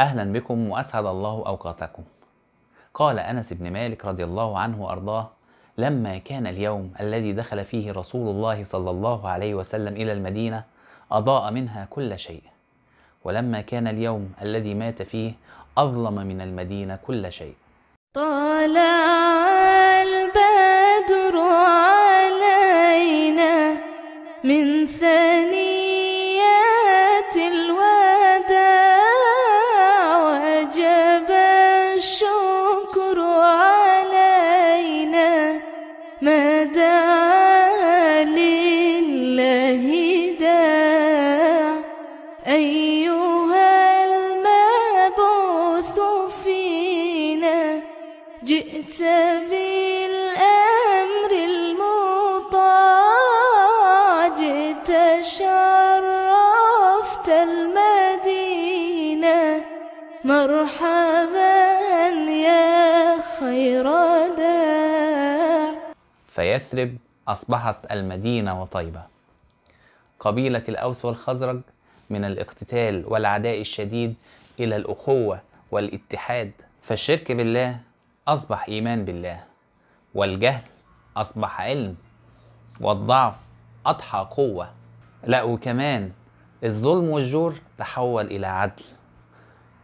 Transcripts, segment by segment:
أهلا بكم وأسعد الله أوقاتكم قال أنس بن مالك رضي الله عنه وأرضاه لما كان اليوم الذي دخل فيه رسول الله صلى الله عليه وسلم إلى المدينة أضاء منها كل شيء ولما كان اليوم الذي مات فيه أظلم من المدينة كل شيء طالع دعا لله داع أيها المبعوث فينا جئت بالأمر المطاع جئت شرفت المدينة مرحبا يا خير دار فيثرب أصبحت المدينة وطيبة قبيلة الأوس والخزرج من الاقتتال والعداء الشديد إلى الأخوة والاتحاد فالشرك بالله أصبح إيمان بالله والجهل أصبح علم والضعف أضحى قوة لا وكمان الظلم والجور تحول إلى عدل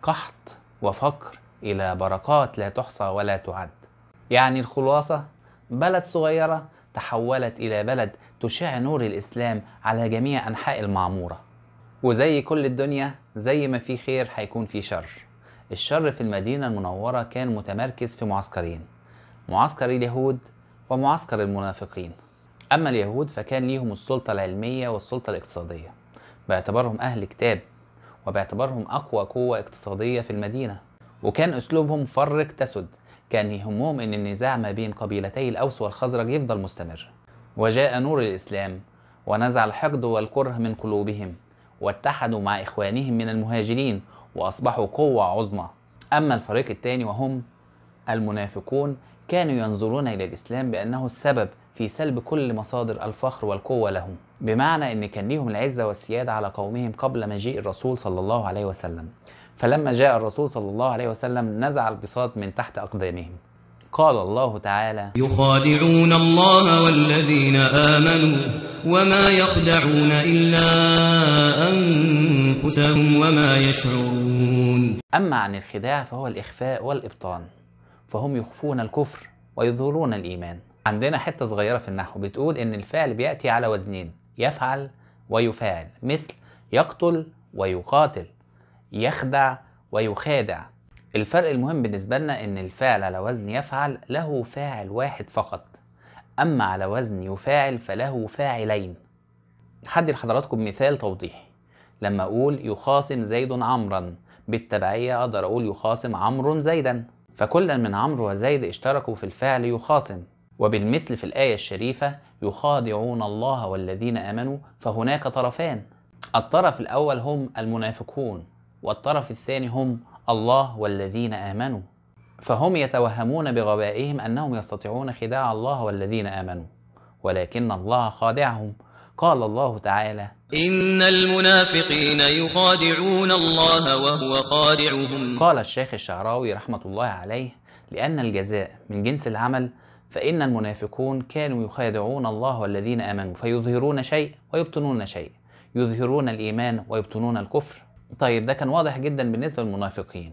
قحط وفقر إلى بركات لا تحصى ولا تعد يعني الخلاصة بلد صغيرة تحولت إلى بلد تشع نور الإسلام على جميع أنحاء المعمورة وزي كل الدنيا زي ما في خير هيكون في شر الشر في المدينة المنورة كان متمركز في معسكرين معسكر اليهود ومعسكر المنافقين أما اليهود فكان ليهم السلطة العلمية والسلطة الاقتصادية باعتبارهم أهل كتاب وباعتبارهم أقوى قوة اقتصادية في المدينة وكان أسلوبهم فرق تسد كان يهمهم أن النزاع ما بين قبيلتي الأوس والخزرج يفضل مستمر وجاء نور الإسلام ونزع الحقد والكره من قلوبهم واتحدوا مع إخوانهم من المهاجرين وأصبحوا قوة عظمى أما الفريق الثاني وهم المنافقون كانوا ينظرون إلى الإسلام بأنه السبب في سلب كل مصادر الفخر والقوة لهم بمعنى أن كان ليهم العزة والسيادة على قومهم قبل مجيء الرسول صلى الله عليه وسلم فلما جاء الرسول صلى الله عليه وسلم نزع البساط من تحت أقدامهم قال الله تعالى يخادعون الله والذين آمنوا وما يخدعون إلا أنفسهم وما يشعرون أما عن الخداع فهو الإخفاء والإبطان فهم يخفون الكفر ويظهرون الإيمان عندنا حتة صغيرة في النحو بتقول إن الفعل بيأتي على وزنين يفعل ويفعل مثل يقتل ويقاتل يخدع ويخادع الفرق المهم بالنسبة لنا إن الفعل على وزن يفعل له فاعل واحد فقط أما على وزن يفاعل فله فاعلين حدي لحضراتكم مثال توضيحي لما أقول يخاصم زيد عمرا بالتبعية أقدر أقول يخاصم عمرو زيدا فكلا من عمرو وزيد اشتركوا في الفعل يخاصم وبالمثل في الآية الشريفة يخادعون الله والذين آمنوا فهناك طرفان الطرف الأول هم المنافقون والطرف الثاني هم الله والذين آمنوا فهم يتوهمون بغبائهم أنهم يستطيعون خداع الله والذين آمنوا ولكن الله خادعهم قال الله تعالى إن المنافقين يخادعون الله وهو خادعهم قال الشيخ الشعراوي رحمة الله عليه لأن الجزاء من جنس العمل فإن المنافقون كانوا يخادعون الله والذين آمنوا فيظهرون شيء ويبطنون شيء يظهرون الإيمان ويبطنون الكفر طيب ده كان واضح جدا بالنسبة للمنافقين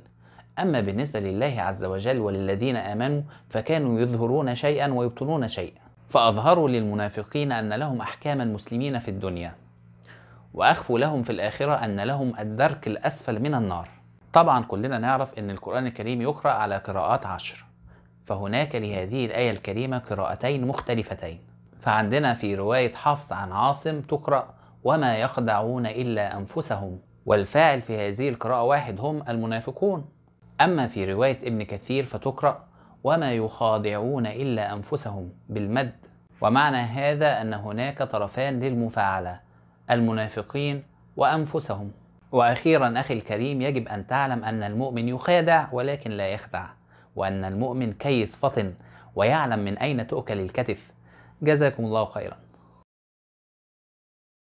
أما بالنسبة لله عز وجل وللذين آمنوا فكانوا يظهرون شيئا ويبطنون شيئا فأظهروا للمنافقين أن لهم أحكام المسلمين في الدنيا وأخفوا لهم في الآخرة أن لهم الدرك الأسفل من النار طبعا كلنا نعرف أن القرآن الكريم يقرأ على قراءات عشر فهناك لهذه الآية الكريمة قراءتين مختلفتين فعندنا في رواية حفص عن عاصم تقرأ وما يخدعون إلا أنفسهم والفاعل في هذه القراءة واحد هم المنافقون أما في رواية ابن كثير فتقرأ وما يخادعون إلا أنفسهم بالمد ومعنى هذا أن هناك طرفان للمفاعلة المنافقين وأنفسهم وأخيرا أخي الكريم يجب أن تعلم أن المؤمن يخادع ولكن لا يخدع وأن المؤمن كيس فطن ويعلم من أين تؤكل الكتف جزاكم الله خيرا